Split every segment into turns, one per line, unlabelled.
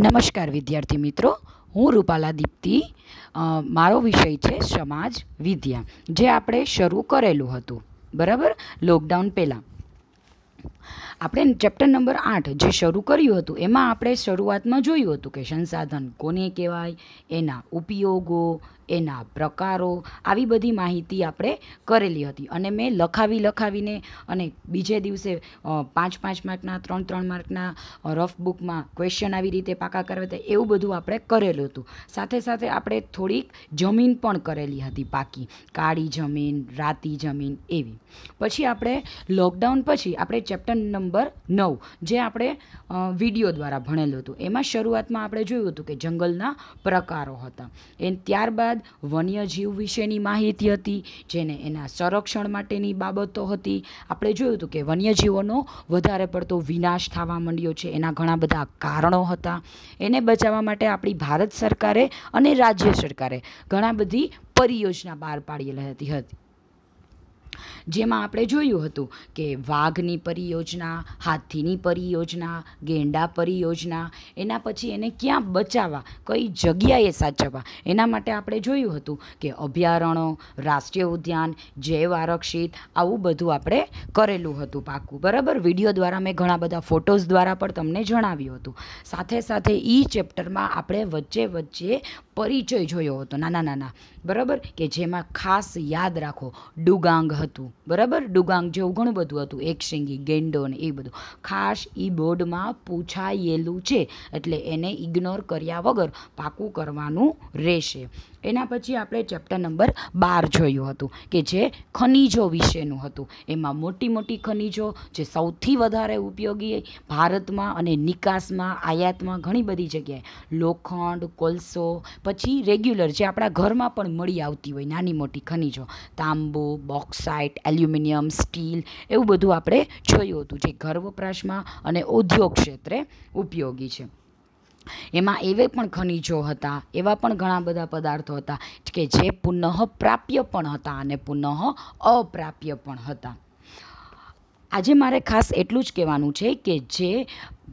નમસ્કાર વિદ્યાર્થી મિત્રો હું રૂપાલા દીપ્તિ મારો વિષય છે સમાજ વિદ્યા જે આપણે શરૂ કરેલું હતું બરાબર લોકડાઉન પહેલાં આપણે ચેપ્ટર નંબર આઠ જે શરૂ કર્યું હતું એમાં આપણે શરૂઆતમાં જોયું હતું કે સંસાધન કોને કહેવાય એના ઉપયોગો એના પ્રકારો આવી બધી માહિતી આપણે કરેલી હતી અને મેં લખાવી લખાવીને અને બીજે દિવસે પાંચ પાંચ માર્કના ત્રણ ત્રણ માર્કના રફ બુકમાં ક્વેશ્ચન આવી રીતે પાકા કરવા એવું બધું આપણે કરેલું હતું સાથે સાથે આપણે થોડીક જમીન પણ કરેલી હતી પાકી કાળી જમીન રાતી જમીન એવી પછી આપણે લોકડાઉન પછી આપણે ચેપ્ટર સેકન્ડ નંબર નવ જે આપણે વિડીયો દ્વારા ભણેલું હતું એમાં શરૂઆતમાં આપણે જોયું હતું કે જંગલના પ્રકારો હતા એ ત્યારબાદ વન્યજીવ વિશેની માહિતી હતી જેને એના સંરક્ષણ માટેની બાબતો હતી આપણે જોયું હતું કે વન્યજીવોનો વધારે પડતો વિનાશ થવા માંડ્યો છે એના ઘણા બધા કારણો હતા એને બચાવવા માટે આપણી ભારત સરકારે અને રાજ્ય સરકારે ઘણા બધી પરિયોજના બહાર પાડી હતી જેમાં આપણે જોયું હતું કે વાઘની પરિયોજના હાથીની પરિયોજના ગેંડા પરિયોજના એના પછી એને ક્યાં બચાવવા કઈ જગ્યાએ સાચવવા એના માટે આપણે જોયું હતું કે અભયારણ્યો રાષ્ટ્રીય ઉદ્યાન જૈવ આરક્ષિત આવું બધું આપણે કરેલું હતું પાકું બરાબર વિડીયો દ્વારા મેં ઘણા બધા ફોટોઝ દ્વારા પણ તમને જણાવ્યું હતું સાથે સાથે ઈ ચેપ્ટરમાં આપણે વચ્ચે વચ્ચે પરિચય જોયો હતો નાના નાના બરાબર કે જેમાં ખાસ યાદ રાખો ડુગાંગ હતું બરાબર ડુગાંગ જેવું ઘણું બધું હતું એકશિંગી ગેંડો ને એ બધું ખાસ એ બોર્ડમાં પૂછાયેલું છે એટલે એને ઇગ્નોર કર્યા વગર પાકું કરવાનું રહેશે એના પછી આપણે ચેપ્ટર નંબર બાર જોયું હતું કે જે ખનીજો વિશેનું હતું એમાં મોટી મોટી ખનીજો જે સૌથી વધારે ઉપયોગી ભારતમાં અને નિકાસમાં આયાતમાં ઘણી બધી જગ્યાએ લોખંડ કોલસો પછી રેગ્યુલર જે આપણા ઘરમાં પણ મળી આવતી હોય નાની મોટી ખનીજો તાંબુ બોક્સાઇટ એલ્યુમિનિયમ સ્ટીલ એવું બધું આપણે જોયું હતું જે ઘર વપરાશમાં અને ઉદ્યોગ ક્ષેત્રે ઉપયોગી છે એમાં એવે પણ ખનિજો હતા એવા પણ ઘણા બધા પદાર્થો હતા કે જે પુનઃ પ્રાપ્ય પણ હતા અને પુનઃ અપ્રાપ્ય પણ હતા આજે મારે ખાસ એટલું જ કહેવાનું છે કે જે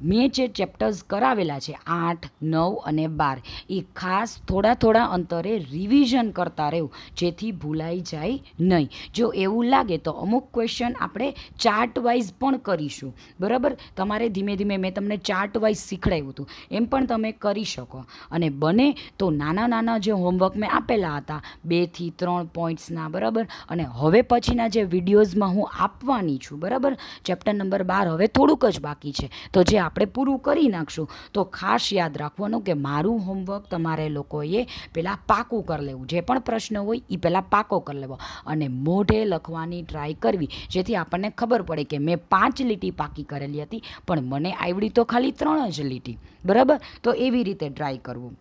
મેં જે ચેપ્ટર્સ કરાવેલા છે આઠ નવ અને બાર એ ખાસ થોડા થોડા અંતરે રિવિઝન કરતા રહેવું જેથી ભૂલાઈ જાય નહીં જો એવું લાગે તો અમુક ક્વેશ્ચન આપણે ચાર્ટ વાઇઝ પણ કરીશું બરાબર તમારે ધીમે ધીમે મેં તમને ચાર્ટવાઇઝ શીખડાવ્યું હતું એમ પણ તમે કરી શકો અને બને તો નાના નાના જે હોમવર્ક મેં આપેલા હતા બેથી ત્રણ પોઈન્ટ્સના બરાબર અને હવે પછીના જે વિડીયોઝમાં હું આપવાની છું બરાબર ચેપ્ટર નંબર બાર હવે થોડુંક જ બાકી છે તો જે આપણે પૂરું કરી નાખશું તો ખાસ યાદ રાખવાનું કે મારું હોમવર્ક તમારે લોકોએ પહેલાં પાકું કરી લેવું જે પણ પ્રશ્ન હોય એ પહેલાં પાકો કરી લેવો અને મોઢે લખવાની ટ્રાય કરવી જેથી આપણને ખબર પડે કે મેં પાંચ લીટી પાકી કરેલી હતી પણ મને આવડી તો ખાલી ત્રણ જ લીટી બરાબર તો એવી રીતે ટ્રાય કરવું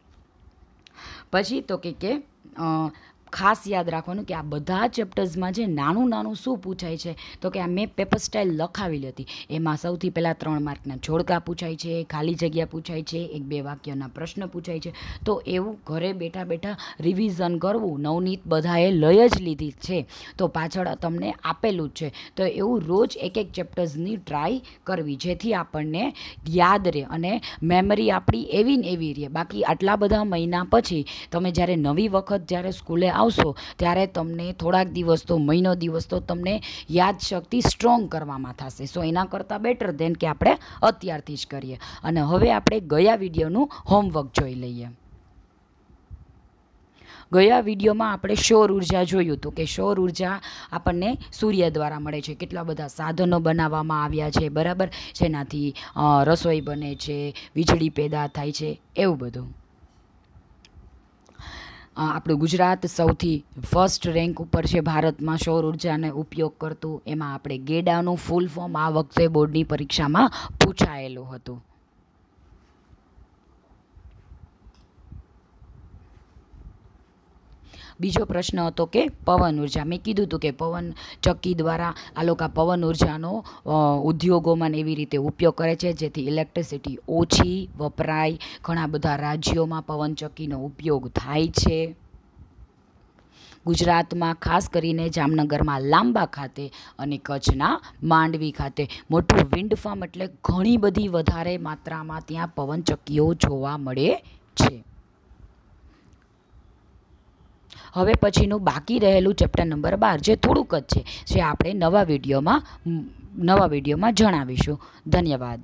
પછી તો કે કે ખાસ યાદ રાખવાનું કે આ બધા ચેપ્ટર્સમાં જે નાનું નાનું શું પૂછાય છે તો કે આ મેં પેપર સ્ટાઇલ લખાવી હતી એમાં સૌથી પહેલાં ત્રણ માર્કના જોડકા પૂછાય છે ખાલી જગ્યા પૂછાય છે એક બે વાક્યના પ્રશ્ન પૂછાય છે તો એવું ઘરે બેઠા બેઠા રિવિઝન કરવું નવનીત બધાએ લઈ જ લીધી છે તો પાછળ તમને આપેલું જ છે તો એવું રોજ એક એક ચેપ્ટર્સની ટ્રાય કરવી જેથી આપણને યાદ રહે અને મેમરી આપણી એવી ને એવી રહે બાકી આટલા બધા મહિના પછી તમે જ્યારે નવી વખત જ્યારે સ્કૂલે આવશો ત્યારે તમને થોડાક દિવસ તો મહિનો દિવસ તો તમને યાદશક્તિ સ્ટ્રોંગ કરવામાં થશે સો એના કરતાં બેટર દેન કે આપણે અત્યારથી જ કરીએ અને હવે આપણે ગયા વિડીયોનું હોમવર્ક જોઈ લઈએ ગયા વિડીયોમાં આપણે સૌર ઉર્જા જોયું હતું કે સૌર ઉર્જા આપણને સૂર્ય દ્વારા મળે છે કેટલા બધા સાધનો બનાવવામાં આવ્યા છે બરાબર જેનાથી રસોઈ બને છે વીજળી પેદા થાય છે એવું બધું આપણું ગુજરાત સૌથી ફર્સ્ટ રેન્ક ઉપર છે ભારતમાં સૌર ઉર્જાને ઉપયોગ કરતું એમાં આપણે ગેડાનું ફૂલ ફોર્મ આ વખતે બોર્ડની પરીક્ષામાં પૂછાયેલું હતું બીજો પ્રશ્ન હતો કે પવન ઉર્જા મેં કીધું હતું કે પવન ચક્કી દ્વારા આ લોકો પવન ઉર્જાનો ઉદ્યોગોમાં એવી રીતે ઉપયોગ કરે છે જેથી ઇલેક્ટ્રિસિટી ઓછી વપરાય ઘણા બધા રાજ્યોમાં પવનચક્કીનો ઉપયોગ થાય છે ગુજરાતમાં ખાસ કરીને જામનગરમાં લાંબા ખાતે અને કચ્છના માંડવી ખાતે મોટું વિન્ડ ફાર્મ એટલે ઘણી બધી વધારે માત્રામાં ત્યાં પવનચક્કીઓ જોવા મળે છે હવે પછીનું બાકી રહેલું ચેપ્ટર નંબર બાર જે થોડુંક જ છે જે આપણે નવા વિડીયોમાં નવા વિડીયોમાં જણાવીશું ધન્યવાદ